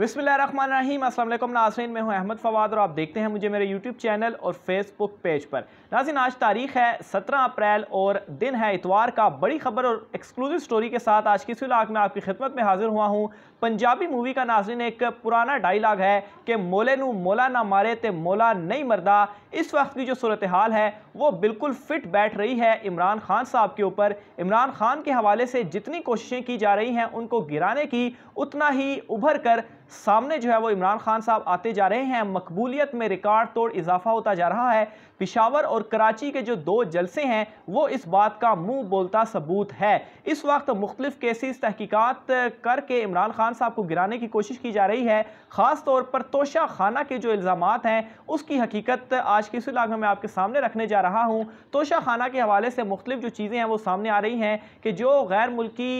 बिसमीम असल नासरीन मैं हूँ अहमद फवाद और आप देखते हैं मुझे मेरे यूट्यूब चैनल और फेसबुक पेज पर नाजिन आज तारीख है 17 अप्रैल और दिन है इतवार का बड़ी खबर और एक्सक्लूसिव स्टोरी के साथ आज किसी लाख में आपकी खिदमत में हाजिर हुआ हूँ पंजाबी मूवी का नाजिन एक पुराना डायलाग है कि मोले नू मोला ना मारे ते मोला नहीं मरदा इस वक्त की जो सूरत हाल है वो बिल्कुल फिट बैठ रही है इमरान खान साहब के ऊपर इमरान खान के हवाले से जितनी कोशिशें की जा रही हैं उनको गिराने की उतना ही उभर कर सामने जो है वो इमरान खान साहब आते जा रहे हैं मकबूलियत में रिकॉर्ड तोड़ इजाफा होता जा रहा है पिशावर और कराची के जो दो जलसे हैं वो इस बात का मुंह बोलता सबूत है इस वक्त मुख्तलिफ केसेस तहकीकात करके इमरान खान साहब को गिराने की कोशिश की जा रही है ख़ास तौर पर तोशा खाना के जो इल्ज़ाम हैं उसकी हकीकत आज के इस इलाके में आपके सामने रखने जा रहा हूँ तोशा खाना के हवाले से मुख्तलिफ जो चीज़ें हैं वो सामने आ रही हैं कि जो गैर मुल्की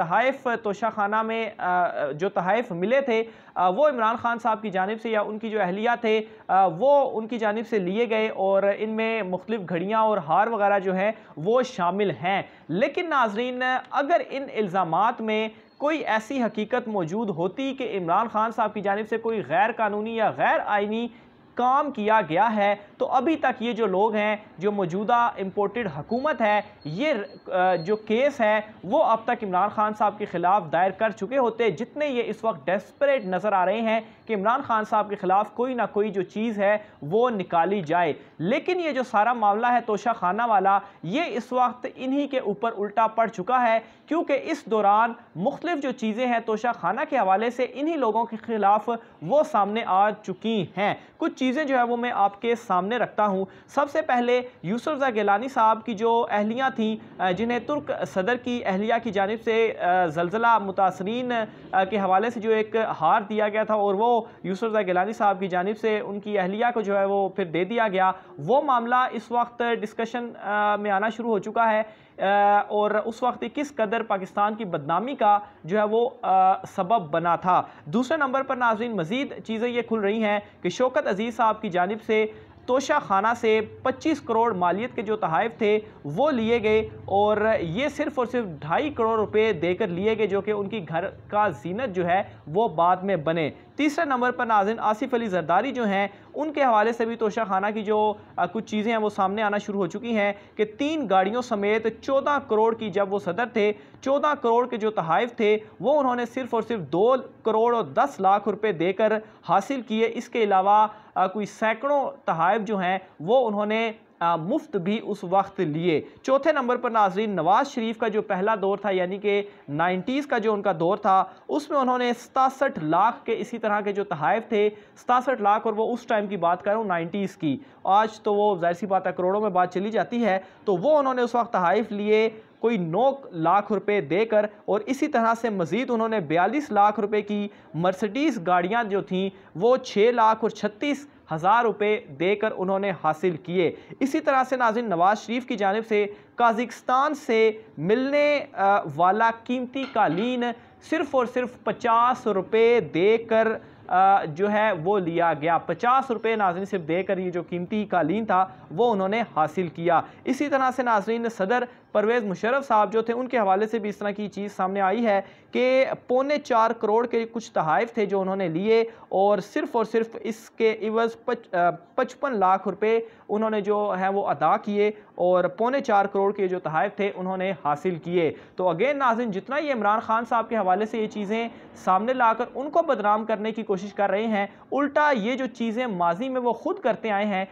तहफ़ तोशा खाना में जो तहफ़ मिले थे वो इमरान खान साहब की जानब से या उनकी जो अहलिया थे वो उनकी जानब से लिए गए और और इनमें मुख्तफ घड़ियाँ और हार वगैरह जो हैं वो शामिल हैं लेकिन नाजरीन अगर इन इल्ज़ाम में कोई ऐसी हकीकत मौजूद होती कि इमरान खान साहब की जानब से कोई गैर कानूनी या गैर आइनी काम किया गया है तो अभी तक ये जो लोग हैं जो मौजूदा इम्पोर्टेड हुकूमत है ये जो केस है वो अब तक इमरान खान साहब के ख़िलाफ़ दायर कर चुके होते जितने ये इस वक्त डेस्परेट नज़र आ रहे हैं कि इमरान खान साहब के ख़िलाफ़ कोई ना कोई जो चीज़ है वो निकाली जाए लेकिन ये जो सारा मामला है तोशा खाना वाला ये इस वक्त इन्हीं के ऊपर उल्टा पड़ चुका है क्योंकि इस दौरान मुख्तलिफ जो चीज़ें हैं तोशा खाना के हवाले से इन्हीं लोगों के ख़िलाफ़ वो सामने आ चुकी हैं कुछ चीज़ें जो है वो मैं आपके सामने रखता हूँ सबसे पहले यूसुफ गिलानी साहब की जो अहलियाँ थीं जिन्हें तुर्क सदर की अहलिया की जानब से जलजिला मुतासरीन के हवाले से जो एक हार दिया गया था और वो यूसुफ गिलानी साहब की जानब से उनकी अहलिया को जो है वो फिर दे दिया गया वो मामला इस वक्त डिस्कशन में आना शुरू हो चुका है और उस वक्त किस कदर पाकिस्तान की बदनामी का जो है वो सबब बना था दूसरे नंबर पर नाजरीन मज़ीद चीज़ें ये खुल रही हैं कि शौकत अजीज़ साहब की जानब से तोशा खाना से 25 करोड़ मालियत के जो तहफ़ थे वो लिए गए और ये सिर्फ़ और सिर्फ ढाई करोड़ रुपए देकर लिए गए जो कि उनकी घर का जीनत जो है वो बाद में बने तीसरे नंबर पर नाजिन आसिफ अली जरदारी जो हैं उनके हवाले से भी तोशा खाना की जो कुछ चीज़ें हैं वो सामने आना शुरू हो चुकी हैं कि तीन गाड़ियों समेत चौदह करोड़ की जब वो सदर थे चौदह करोड़ के जो तहाइफ थे वो उन्होंने सिर्फ और सिर्फ दो करोड़ और दस लाख रुपये देकर हासिल किए इसके अलावा कोई सैकड़ों तहाइफ जो हैं वो उन्होंने आ, मुफ्त भी उस वक्त लिए चौथे नंबर पर नाजरीन नवाज शरीफ का जो पहला दौर था यानी कि नाइन्टीज़ का जो उनका दौर था उसमें उन्होंने सतासठ लाख के इसी तरह के जो तहफ़ थे सतासठ लाख और वो उस टाइम की बात करूँ नाइन्टीज़ की आज तो वो जाहिर सी बात है करोड़ों में बात चली जाती है तो वो उन्होंने उस वक्त तहफ़ लिए कोई नौ लाख रुपए देकर और इसी तरह से मज़ीद उन्होंने बयालीस लाख रुपए की मर्सिडीज़ गाड़ियाँ जो थीं वो छः लाख और छत्तीस हज़ार रुपये देकर उन्होंने हासिल किए इसी तरह से नाजिन नवाज़ शरीफ की जानब से काजिकस्तान से मिलने वाला कीमती कालीन सिर्फ़ और सिर्फ पचास रुपये देकर जो है वो लिया गया पचास रुपये नाजरीन सिर्फ देकर ये जो कीमती कालीन था वो उन्होंने हासिल किया इसी तरह से नाजरीन सदर परवेज़ मुशरफ साहब जो थे उनके हवाले से भी इस तरह की चीज़ सामने आई है कि पौने चार करोड़ के कुछ तहफ़ थे जो उन्होंने लिए और सिर्फ़ और सिर्फ इसके इवज़ पचपन लाख रुपये उन्होंने जो है वो अदा किए और पौने चार करोड़ के जो तहफ़ थे उन्होंने हासिल किए तो अगेन नाजिन जितना ये इमरान खान साहब के हवाले से ये चीज़ें सामने लाकर उनको बदनाम करने की कोशिश कोशिश कर रहे हैं उल्टा ये जो चीज़ें माजी में वो खुद करते आए हैं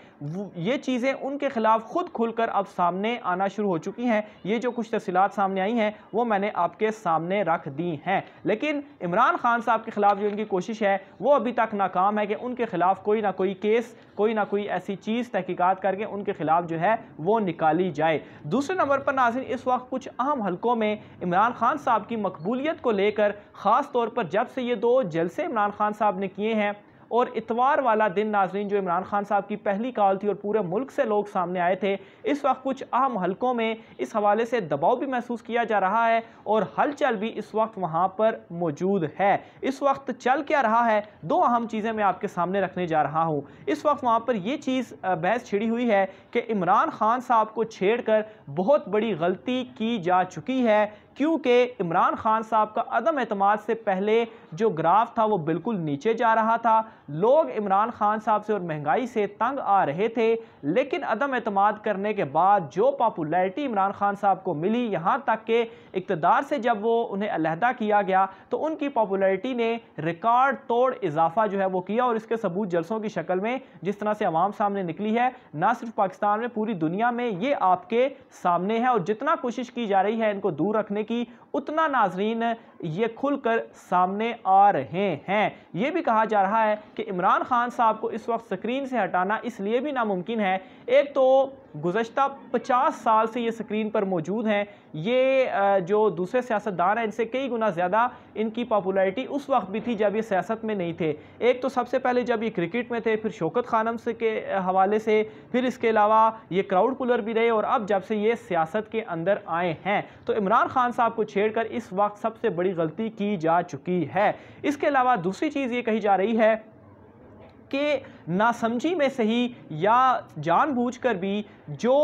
ये चीज़ें उनके ख़िलाफ़ खुद खुलकर अब सामने आना शुरू हो चुकी हैं ये जो कुछ तफसीत सामने आई हैं वो मैंने आपके सामने रख दी हैं लेकिन इमरान खान साहब के ख़िलाफ़ जो इनकी कोशिश है वो अभी तक नाकाम है कि उनके ख़िलाफ़ कोई ना कोई केस कोई ना कोई ऐसी चीज़ तहकीक़ात करके उनके ख़िलाफ़ जो है वो निकाली जाए दूसरे नंबर पर नाजिन इस वक्त कुछ अहम हलकों में इमरान खान साहब की मकबूलीत को लेकर ख़ास तौर पर जब से ये दो जलसे इमरान खान साहब साहब ने किए हैं और इतवार वाला दिन नाजरीन जो इमरान खान साहब की पहली कॉल थी और पूरे मुल्क से लोग सामने आए थे इस वक्त कुछ अहम हलकों में इस हवाले से दबाव भी महसूस किया जा रहा है और हलचल भी इस वक्त वहाँ पर मौजूद है इस वक्त चल क्या रहा है दो अहम चीज़ें मैं आपके सामने रखने जा रहा हूँ इस वक्त वहाँ पर यह चीज़ बहस छिड़ी हुई है कि इमरान खान साहब को छेड़ बहुत बड़ी गलती की जा चुकी है क्योंकि इमरान खान साहब का अदम अतमाद से पहले जो ग्राफ था वो बिल्कुल नीचे जा रहा था लोग इमरान खान साहब से और महंगाई से तंग आ रहे थे लेकिन अदम अतमाद करने के बाद जो पॉपुलैरिटी इमरान खान साहब को मिली यहाँ तक के इकतदार से जब वो उन्हें अलहदा किया गया तो उनकी पॉपुलैरिटी ने रिकॉर्ड तोड़ इजाफा जो है वो किया और इसके सबूत जलसों की शक्ल में जिस तरह से आवाम सामने निकली है ना सिर्फ पाकिस्तान में पूरी दुनिया में ये आपके सामने है और जितना कोशिश की जा रही है इनको दूर रखने कि उतना नाजरीन ये खुलकर सामने आ रहे हैं ये भी कहा जा रहा है कि इमरान खान साहब को इस वक्त स्क्रीन से हटाना इसलिए भी नामुमकिन है एक तो गुज्त पचास साल से ये स्क्रीन पर मौजूद हैं ये जो दूसरे सियासतदान हैं इनसे कई गुना ज़्यादा इनकी पॉपुलैरिटी उस वक्त भी थी जब ये सियासत में नहीं थे एक तो सबसे पहले जब ये क्रिकेट में थे फिर शोकत खानम से के हवाले से फिर इसके अलावा ये क्राउड पुलर भी रहे और अब जब से ये सियासत के अंदर आए हैं तो इमरान खान साहब को छेड़ छेड़कर इस वक्त सबसे बड़ी गलती की जा चुकी है इसके अलावा दूसरी चीज़ ये कही जा रही है कि नासमझी में सही या जानबूझकर भी जो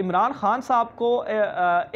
इमरान खान साहब को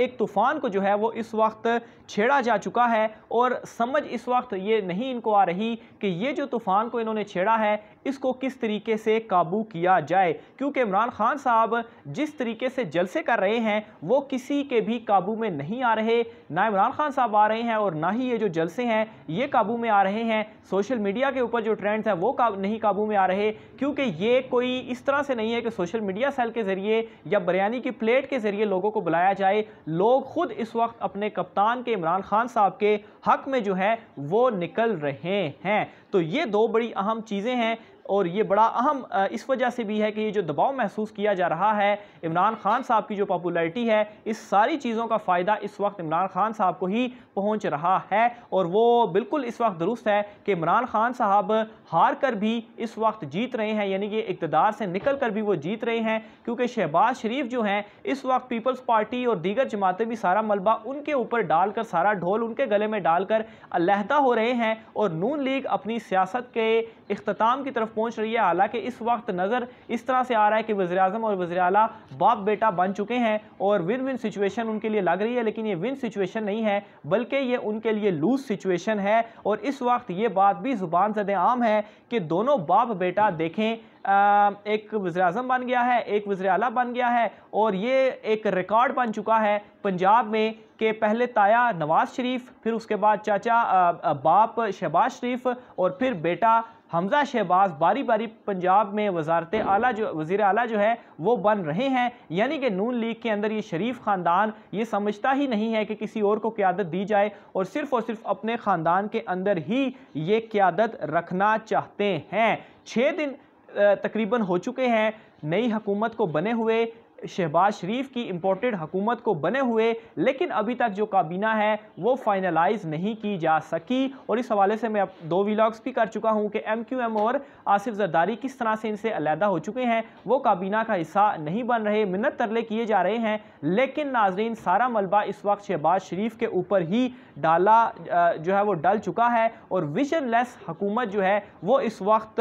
एक तूफ़ान को जो है वो इस वक्त छेड़ा जा चुका है और समझ इस वक्त ये नहीं इनको आ रही कि ये जो तूफ़ान को इन्होंने छेड़ा है इसको किस तरीके से काबू किया जाए क्योंकि इमरान खान साहब जिस तरीके से जलसे कर रहे हैं वो किसी के भी काबू में नहीं आ रहे ना इमरान खान साहब आ रहे हैं और ना ही ये जो जलसे हैं ये काबू में आ रहे हैं सोशल मीडिया के ऊपर जो ट्रेंड्स हैं वो काब, नहीं काबू में आ रहे क्योंकि ये कोई इस तरह से नहीं है कि सोशल मीडिया सेल के ज़रिए या बिरयानी की प्लेट के ज़रिए लोगों को बुलाया जाए लोग खुद इस वक्त अपने कप्तान के इमरान खान साहब के हक में जो है वो निकल रहे हैं तो ये दो बड़ी अहम चीज़ें हैं और ये बड़ा अहम इस वजह से भी है कि ये जो दबाव महसूस किया जा रहा है इमरान खान साहब की जो पॉपुलैरिटी है इस सारी चीज़ों का फ़ायदा इस वक्त इमरान खान साहब को ही पहुँच रहा है और वो बिल्कुल इस वक्त दुरुस्त है कि इमरान खान साहब हार कर भी इस वक्त जीत रहे हैं यानी कि इकतदार से निकल कर भी वो जीत रहे हैं क्योंकि शहबाज शरीफ जो हैं इस वक्त पीपल्स पार्टी और दीगर जमातें भी सारा मलबा उनके ऊपर डालकर सारा ढोल उनके गले में डालकर अलहदा हो रहे हैं और नून लीग अपनी सियासत के अख्ताम की तरफ पहुंच रही है हालांकि इस वक्त नज़र इस तरह से आ रहा है कि वजी अजम और वजी बाप बेटा बन चुके हैं और विन विन सिचुएशन उनके लिए लग रही है लेकिन ये विन सिचुएशन नहीं है बल्कि ये उनके लिए लूज सिचुएशन है और इस वक्त ये बात भी ज़ुबान जद आम है कि दोनों बाप बेटा देखें आ, एक वजर अजम बन गया है एक वजर अला बन गया है और ये एक रिकॉर्ड बन चुका है पंजाब में कि पहले ताया नवाज़ शरीफ फिर उसके बाद चाचा आ, बाप शहबाज शरीफ और फिर बेटा हमजा शहबाज बारी बारी पंजाब में वजारत आला जो वज़ी अला जो है वो बन रहे हैं यानी कि नून लीग के अंदर ये शरीफ ख़ानदान ये समझता ही नहीं है कि किसी और को क्यादत दी जाए और सिर्फ़ और सिर्फ अपने ख़ानदान के अंदर ही ये क्यादत रखना चाहते हैं छः दिन तकरीबन हो चुके हैं नई हुकूमत को बने हुए शहबाज शरीफ की इम्पोर्टेड हुकूमत को बने हुए लेकिन अभी तक जो काबीना है वो फाइनलाइज नहीं की जा सकी और इस हवाले से मैं अब दो विलाग्स भी कर चुका हूँ कि एम क्यू एम और आसिफ जरदारी किस तरह से इनसे अलहदा हो चुके हैं वो काबीना का हिस्सा नहीं बन रहे मिन्नत तरले किए जा रहे हैं लेकिन नाजरीन सारा मलबा इस वक्त शहबाज शरीफ के ऊपर ही डाला जो है वो डल चुका है और लेस हकूमत जो है वो इस वक्त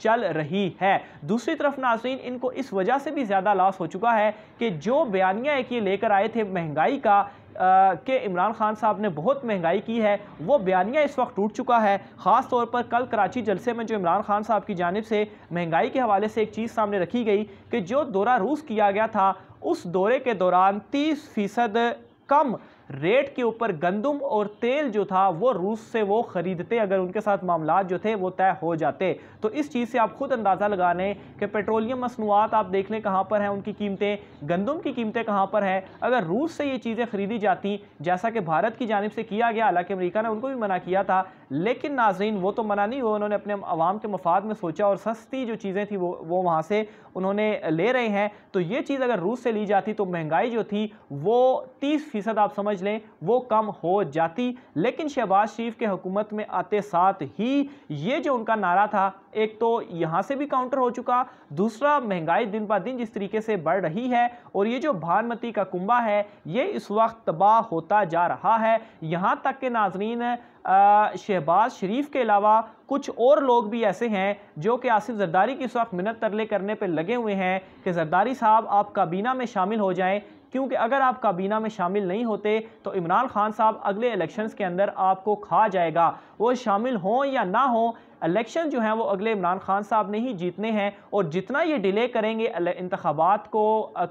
चल रही है दूसरी तरफ नाजरीन इनको इस वजह से भी ज़्यादा ज़्यादा लॉस हो चुका है कि जो बयानियाँ एक ये लेकर आए थे महंगाई का के इमरान खान साहब ने बहुत महंगाई की है वो बयानिया इस वक्त टूट चुका है ख़ास तौर पर कल कराची जलसे में जो इमरान खान साहब की जानब से महंगाई के हवाले से एक चीज़ सामने रखी गई कि जो दौरा रूस किया गया था उस दौरे के दौरान तीस फ़ीसद कम रेट के ऊपर गंदम और तेल जो था वो रूस से वो ख़रीदते अगर उनके साथ मामला जो थे वो तय हो जाते तो इस चीज़ से आप खुद अंदाज़ा लगा लें कि पेट्रोलियम मसनूआत आप देख लें कहाँ पर हैं उनकी कीमतें गंदम की कीमतें कहाँ पर हैं अगर रूस से ये चीज़ें खरीदी जाती जैसा कि भारत की जानब से किया गया हालांकि अमरीका ने उनको भी मना किया था लेकिन नाजरीन वो तो मना नहीं हुआ उन्होंने अपने आवाम के मफाद में सोचा और सस्ती जो चीज़ें थी वो वो वहाँ से उन्होंने ले रहे हैं तो ये चीज़ अगर रूस से ली जाती तो महंगाई जो थी वो तीस फ़ीसद आप समझ लें वो कम हो जाती लेकिन शहबाज शरीफ के हुकूमत में आते साथ ही ये जो उनका नारा था एक तो यहाँ से भी काउंटर हो चुका दूसरा महंगाई दिन ब दिन जिस तरीके से बढ़ रही है और ये जो भानमती का कुंबा है ये इस वक्त तबाह होता जा रहा है यहाँ तक के नाजरीन शहबाज शरीफ के अलावा कुछ और लोग भी ऐसे हैं जो कि आसिफ जरदारी की इस वक्त मिनत तरले करने पर लगे हुए हैं कि जरदारी साहब आप काबीना में शामिल हो जाएँ क्योंकि अगर आप काबीना में शामिल नहीं होते तो इमरान खान साहब अगले इलेक्शंस के अंदर आपको खा जाएगा वो शामिल हों या ना हों इलेक्शन जो है वो अगले इमरान खान साहब ने ही जीतने हैं और जितना ये डिले करेंगे इंतबात को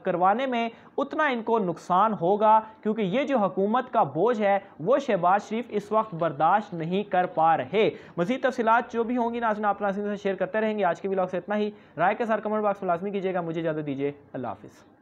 करवाने में उतना इनको नुकसान होगा क्योंकि ये जो हकूमत का बोझ है वो शहबाज शरीफ इस वक्त बर्दाश्त नहीं कर पा रहे मजीद तफसलत जो भी होंगी ना आप नाजन से शेयर करते रहेंगे आज के ब्लॉग से इतना ही राय के साथ कमेंट बॉक्स में लाजमी कीजिएगा मुझे इजाज़त दीजिए अल्लाह हाफिज़